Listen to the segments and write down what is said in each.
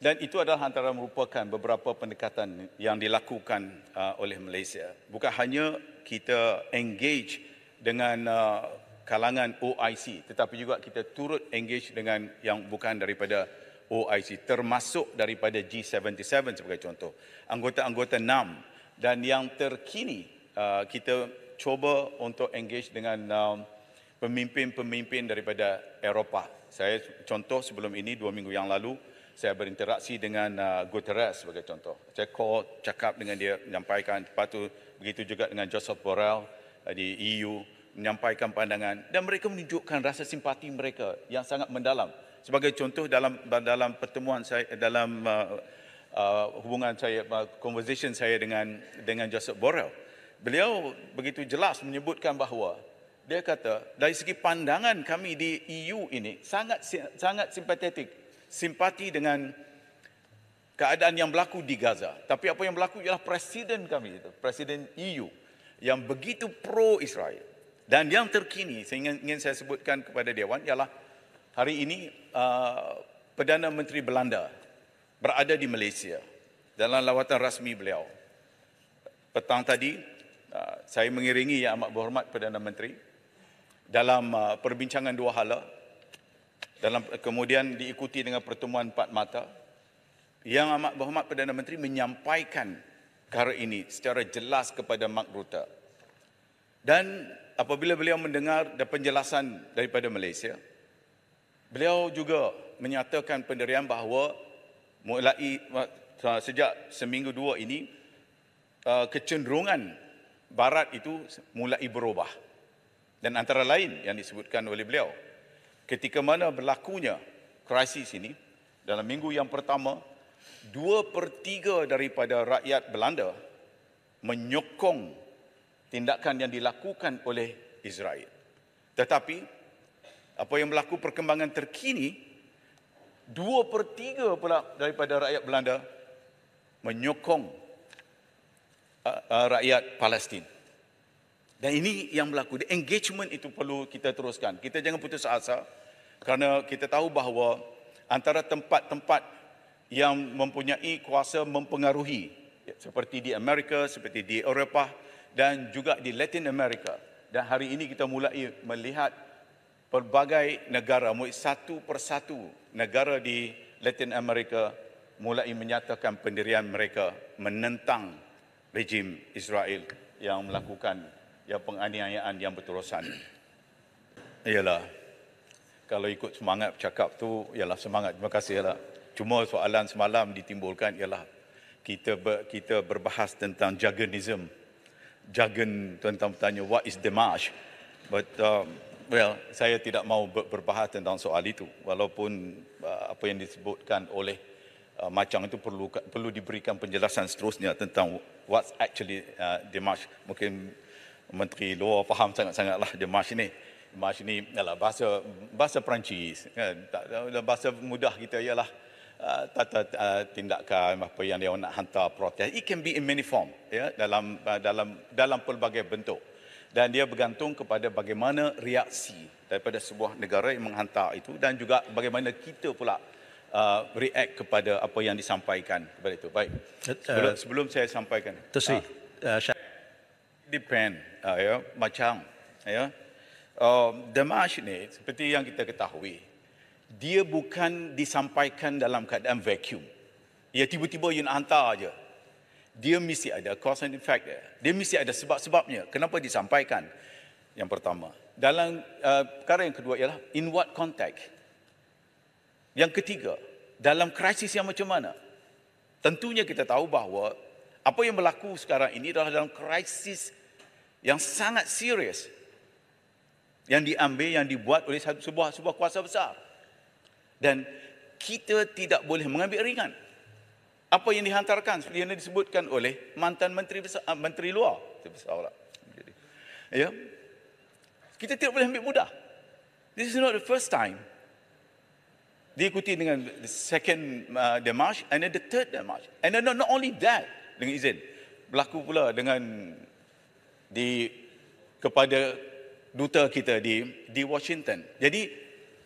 Dan itu adalah antara merupakan beberapa pendekatan yang dilakukan uh, oleh Malaysia. Bukan hanya kita engage dengan uh, kalangan OIC, tetapi juga kita turut engage dengan yang bukan daripada OIC, termasuk daripada G77 sebagai contoh. Anggota-anggota NAM dan yang terkini uh, kita cuba untuk engage dengan um, pemimpin-pemimpin daripada Eropah. Saya contoh sebelum ini, dua minggu yang lalu, saya berinteraksi dengan uh, Guterres sebagai contoh. Saya call, cakap dengan dia, menyampaikan. Lepas itu, begitu juga dengan Joseph Borrell uh, di EU, menyampaikan pandangan. Dan mereka menunjukkan rasa simpati mereka yang sangat mendalam. Sebagai contoh, dalam dalam pertemuan saya, dalam uh, uh, hubungan saya, uh, conversation saya dengan dengan Joseph Borrell, beliau begitu jelas menyebutkan bahawa dia kata, dari segi pandangan kami di EU ini, sangat sangat simpatetik simpati dengan keadaan yang berlaku di Gaza. Tapi apa yang berlaku ialah presiden kami presiden EU yang begitu pro Israel. Dan yang terkini sehingga ingin saya sebutkan kepada dewan ialah hari ini uh, Perdana Menteri Belanda berada di Malaysia dalam lawatan rasmi beliau. Petang tadi uh, saya mengiringi yang amat berhormat Perdana Menteri dalam uh, perbincangan dua hala dalam kemudian diikuti dengan pertemuan empat mata yang amat berhormat Perdana Menteri menyampaikan perkara ini secara jelas kepada Mark Rutte. Dan apabila beliau mendengar dan penjelasan daripada Malaysia, beliau juga menyatakan pendirian bahawa mulai uh, sejak seminggu dua ini uh, kecenderungan barat itu mulai berubah. Dan antara lain yang disebutkan oleh beliau, ketika mana berlakunya krisis ini dalam minggu yang pertama 2/3 daripada rakyat Belanda menyokong tindakan yang dilakukan oleh Israel. Tetapi apa yang berlaku perkembangan terkini 2/3 pula daripada rakyat Belanda menyokong uh, uh, rakyat Palestin. Dan ini yang berlaku. The engagement itu perlu kita teruskan. Kita jangan putus asa. Kerana kita tahu bahawa antara tempat-tempat yang mempunyai kuasa mempengaruhi seperti di Amerika, seperti di Eropah dan juga di Latin Amerika. Dan hari ini kita mulai melihat pelbagai negara, mulai satu persatu negara di Latin Amerika mulai menyatakan pendirian mereka menentang rejim Israel yang melakukan yang penganiayaan yang berterusan. Iyalah kalau ikut semangat bercakap tu ialah semangat terima kasihlah. Cuma soalan semalam ditimbulkan ialah kita ber, kita berbahas tentang jargonism. Jargon tentang bertanya what is the march? But um, well, saya tidak mahu ber, berbahas tentang soal itu walaupun uh, apa yang disebutkan oleh uh, macam itu perlu perlu diberikan penjelasan seterusnya tentang what's actually uh, the march. Mungkin menteri luar faham sangat-sangatlah the march ini. Mars ni ialah bahasa bahasa Perancis kan bahasa mudah kita ialah uh, tata uh, tindakan apa yang dia nak hantar protes it can be in many form ya dalam uh, dalam dalam pelbagai bentuk dan dia bergantung kepada bagaimana reaksi daripada sebuah negara yang menghantar itu dan juga bagaimana kita pula uh, react kepada apa yang disampaikan kepada itu baik eh, sebelum, uh, sebelum saya sampaikan tersi uh, eh, depend uh, ya macam ya um, Damaj ni seperti yang kita ketahui dia bukan disampaikan dalam keadaan vacuum ya tiba-tiba yun hantar aja dia mesti ada cause and effect dia dia mesti ada sebab-sebabnya kenapa disampaikan yang pertama dalam uh, perkara yang kedua ialah in what context yang ketiga dalam krisis yang macam mana tentunya kita tahu bahawa apa yang berlaku sekarang ini adalah dalam krisis yang sangat serius yang diambil yang dibuat oleh sebuah sebuah kuasa besar. Dan kita tidak boleh mengambil ringan apa yang dihantarkan seperti yang disebutkan oleh mantan menteri besar, ah, menteri luar besar Jadi, ya. Kita tidak boleh ambil mudah. This is not the first time. Diikuti dengan the second uh, demarch and then the third demarch. And then not, not only that dengan izin berlaku pula dengan di kepada duta kita di di Washington. Jadi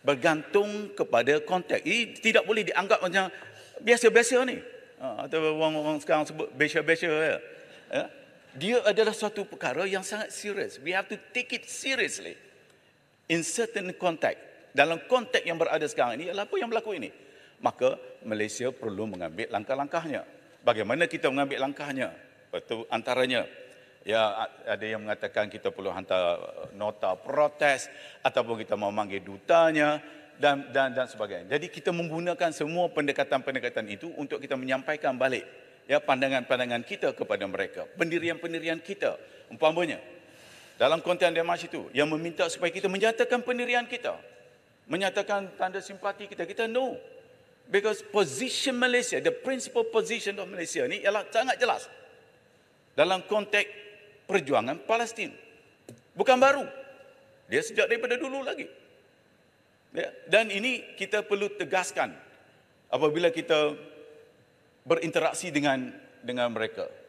bergantung kepada konteks. Ini tidak boleh dianggap macam biasa-biasa ni. Ah, atau orang-orang sekarang sebut biasa-biasa. Ya. ya. Dia adalah suatu perkara yang sangat serius. We have to take it seriously. In certain context. Dalam konteks yang berada sekarang ini ialah apa yang berlaku ini. Maka Malaysia perlu mengambil langkah-langkahnya. Bagaimana kita mengambil langkahnya? Itu antaranya Ya, ada yang mengatakan kita perlu hantar uh, nota protes ataupun kita mau manggil dutanya dan dan dan sebagainya. Jadi kita menggunakan semua pendekatan-pendekatan itu untuk kita menyampaikan balik ya pandangan-pandangan kita kepada mereka, pendirian-pendirian kita umpamanya. Dalam konten demas itu yang meminta supaya kita menyatakan pendirian kita, menyatakan tanda simpati kita, kita no. Because position Malaysia, the principal position of Malaysia ni ialah sangat jelas. Dalam konteks perjuangan Palestin Bukan baru. Dia sejak daripada dulu lagi. Ya? Dan ini kita perlu tegaskan apabila kita berinteraksi dengan dengan mereka.